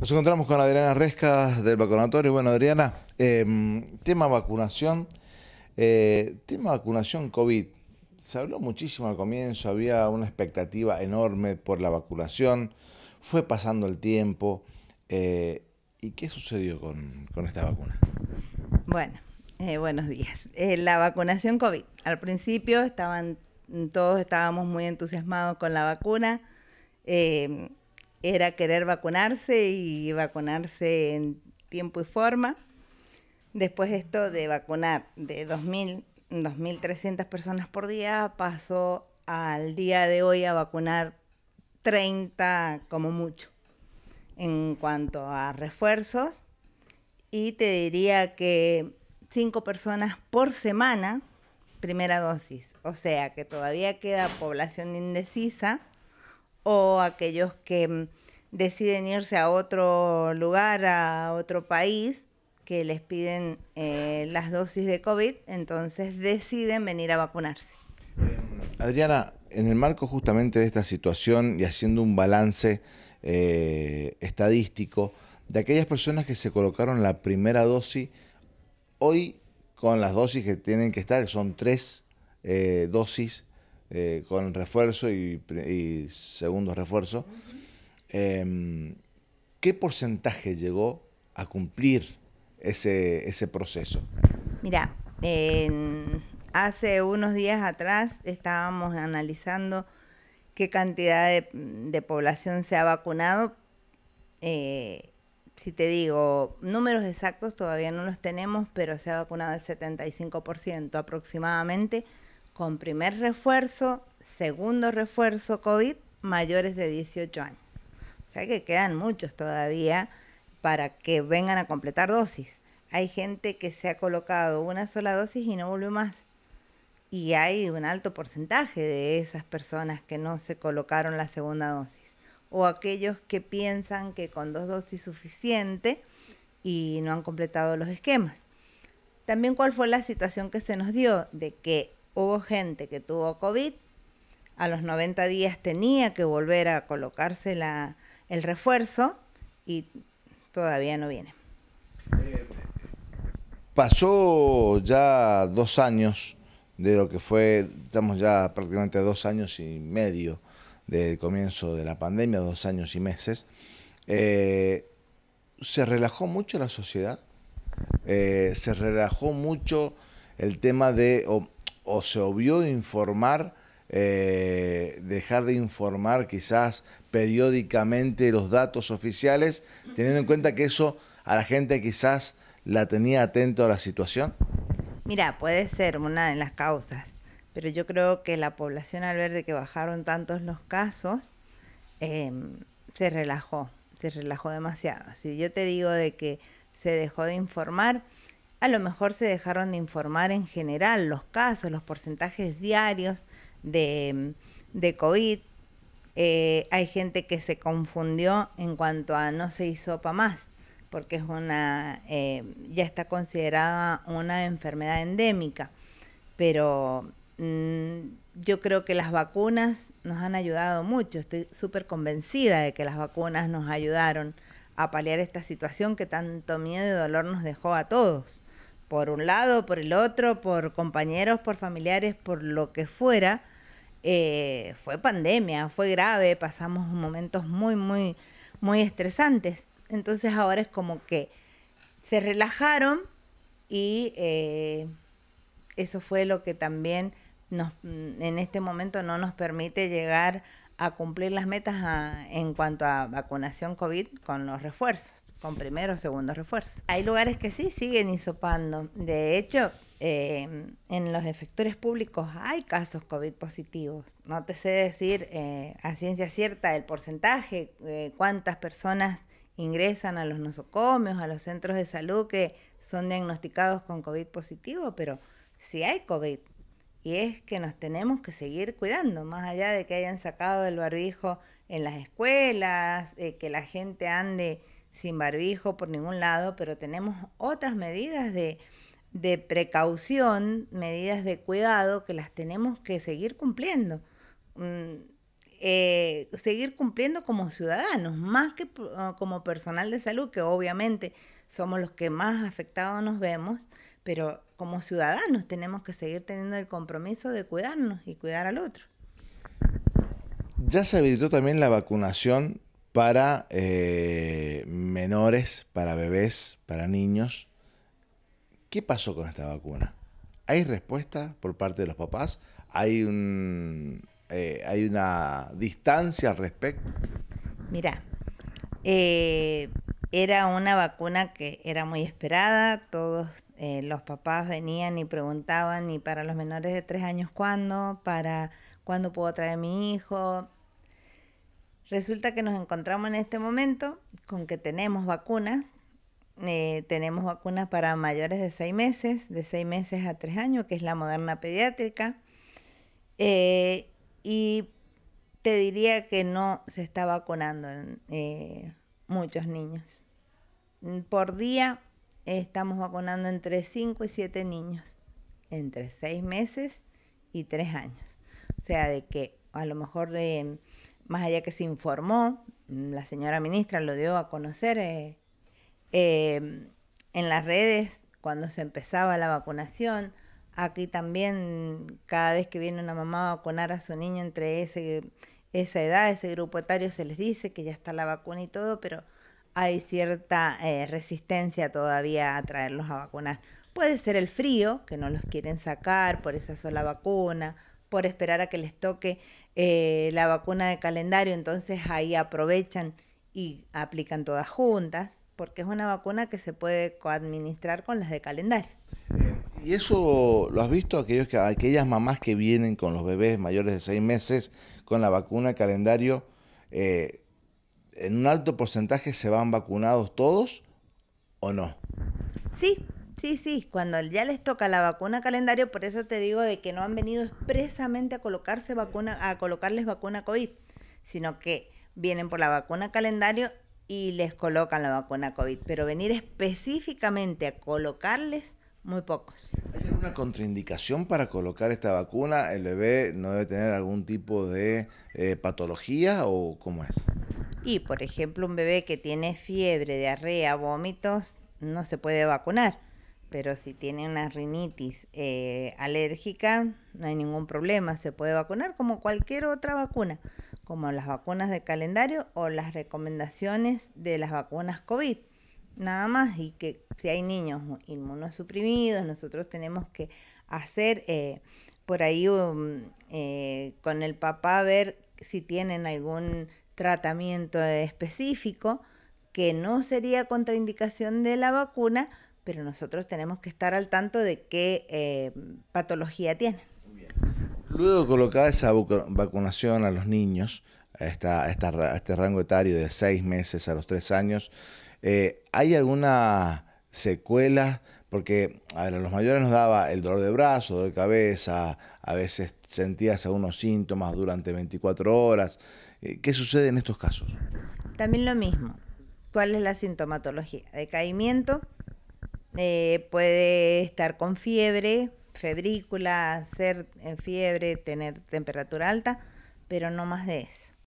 Nos encontramos con Adriana Rescas del vacunatorio. Bueno, Adriana, em, tema vacunación, eh, tema vacunación COVID. Se habló muchísimo al comienzo, había una expectativa enorme por la vacunación, fue pasando el tiempo. Eh, ¿Y qué sucedió con, esta vacuna? Bueno, eh, buenos días. la vacunación COVID. Al principio estaban, todos estábamos muy entusiasmados con la vacuna era querer vacunarse y vacunarse en tiempo y forma. Después esto de vacunar de 2.000, 2.300 personas por día pasó al día de hoy a vacunar 30 como mucho en cuanto a refuerzos. Y te diría que 5 personas por semana primera dosis. O sea que todavía queda población indecisa o aquellos que mm, deciden irse a otro lugar, a otro país, que les piden eh, las dosis de COVID, entonces deciden venir a vacunarse. Em, Adriana, en el marco justamente de esta situación y haciendo un balance eh, estadístico, de aquellas personas que se colocaron la primera dosis, hoy con las dosis que tienen que estar, son tres eh, dosis, eh, con refuerzo y, segundo refuerzo, em, ¿qué porcentaje llegó a cumplir ese, proceso? Mira, hace unos días atrás estábamos analizando qué cantidad de población se ha vacunado. Eh, si te digo números exactos, todavía no los tenemos, pero se ha vacunado el 75% aproximadamente con primer refuerzo, segundo refuerzo COVID, mayores de 18 años. O sea que quedan muchos todavía para que vengan a completar dosis. Hay gente que se ha colocado una sola dosis y no volvió más. Y hay un alto porcentaje de esas personas que no se colocaron la segunda dosis. O aquellos que piensan que con dos dosis suficiente y no han completado los esquemas. También cuál fue la situación que se nos dio de que hubo gente que tuvo COVID, a los 90 días tenía que volver a colocarse la, el refuerzo y todavía no viene. pasó ya dos años de lo que fue, estamos ya prácticamente dos años y medio del comienzo de la pandemia, dos años y meses. Eh, ¿Se relajó mucho la sociedad? Eh, ¿Se relajó mucho el tema de o se obvió informar, eh, dejar de informar quizás periódicamente los datos oficiales, teniendo en cuenta que eso a la gente quizás la tenía atento a la situación? Mira, puede ser una de las causas, pero yo creo que la población al ver de que bajaron tantos los casos, em, se relajó, se relajó demasiado. Si yo te digo de que se dejó de informar, a lo mejor se dejaron de informar en general los casos, los porcentajes diarios de, COVID. Eh, hay gente que se confundió en cuanto a no se hizo pa más, porque es una, eh, ya está considerada una enfermedad endémica. Pero mm, yo creo que las vacunas nos han ayudado mucho. Estoy súper convencida de que las vacunas nos ayudaron a paliar esta situación que tanto miedo y dolor nos dejó a todos por un lado, por el otro, por compañeros, por familiares, por lo que fuera, eh, fue pandemia, fue grave, pasamos momentos muy, muy, muy estresantes. Entonces ahora es como que se relajaron y eh, eso fue lo que también nos, mm, en este momento no nos permite llegar a cumplir las metas ah, en cuanto a vacunación COVID con los refuerzos con primero o segundo refuerzo. Hay lugares que sí siguen hisopando. De hecho, eh, en los efectores públicos hay casos COVID positivos. No te sé decir eh, a ciencia cierta el porcentaje, eh, cuántas personas ingresan a los nosocomios, a los centros de salud que son diagnosticados con COVID positivo, pero si sí hay COVID. Y es que nos tenemos que seguir cuidando, más allá de que hayan sacado el barbijo en las escuelas, que la gente ande sin barbijo por ningún lado, pero tenemos otras medidas de, precaución, medidas de cuidado que las tenemos que seguir cumpliendo. Mm, eh, seguir cumpliendo como ciudadanos, más que ah, como personal de salud, que obviamente somos los que más afectados nos vemos, pero como ciudadanos tenemos que seguir teniendo el compromiso de cuidarnos y cuidar al otro. Ya se habilitó también la vacunación para eh, menores, para bebés, para niños. ¿Qué pasó con esta vacuna? ¿Hay respuesta por parte de los papás? ¿Hay, un, eh, hay una distancia al respecto? Mira, eh, era una vacuna que era muy esperada, todos los papás venían y preguntaban, y para los menores de tres años, ¿cuándo? ¿Para cuándo puedo traer mi hijo? Resulta que nos encontramos en este momento con que tenemos vacunas. Eh, tenemos vacunas para mayores de seis meses, de seis meses a tres años, que es la moderna pediátrica. Eh, y te diría que no se está vacunando eh, muchos niños. Por día estamos vacunando entre cinco y siete niños, entre seis meses y tres años. O sea, de que a lo mejor más allá que se informó, mm, la señora ministra lo dio a conocer eh, eh, en las redes cuando se empezaba la vacunación. Aquí también, cada vez que viene una mamá a vacunar a su niño entre ese, esa edad, ese grupo etario, se les dice que ya está la vacuna y todo, pero hay cierta eh, resistencia todavía a traerlos a vacunar. Puede ser el frío, que no los quieren sacar por esa sola vacuna, por esperar a que les toque eh, la vacuna de calendario, entonces ahí aprovechan y aplican todas juntas, porque es una vacuna que se puede coadministrar con las de calendario. Eh, ¿Y eso lo has visto aquellos que, aquellas mamás que vienen con los bebés mayores de seis meses con la vacuna de calendario? Eh, ¿En un alto porcentaje se van vacunados todos o no? Sí, Sí, sí, cuando ya les toca la vacuna calendario, por eso te digo de que no han venido expresamente a colocarse vacuna, a colocarles vacuna COVID, sino que vienen por la vacuna calendario y les colocan la vacuna COVID, pero venir específicamente a colocarles muy pocos. ¿Hay alguna contraindicación para colocar esta vacuna? ¿El bebé no debe tener algún tipo de eh, patología o cómo es? Y, por ejemplo, un bebé que tiene fiebre, diarrea, vómitos, no se puede vacunar pero si tiene una rinitis eh, alérgica, no hay ningún problema, se puede vacunar como cualquier otra vacuna, como las vacunas de calendario o las recomendaciones de las vacunas COVID. Nada más, y que si hay niños inmunosuprimidos, nosotros tenemos que hacer eh, por ahí eh, con el papá ver si tienen algún tratamiento específico que no sería contraindicación de la vacuna, pero nosotros tenemos que estar al tanto de qué eh, patología tiene. Luego de colocar esa vacunación a los niños, a, este rango etario de seis meses a los tres años, eh, ¿hay alguna secuela? Porque a, a, los mayores nos daba el dolor de brazo, dolor de cabeza, a veces sentías algunos síntomas durante 24 horas. Eh, ¿Qué sucede en estos casos? También lo mismo. ¿Cuál es la sintomatología? Decaimiento, eh, puede estar con fiebre, febrícula, ser en fiebre, tener temperatura alta, pero no más de eso.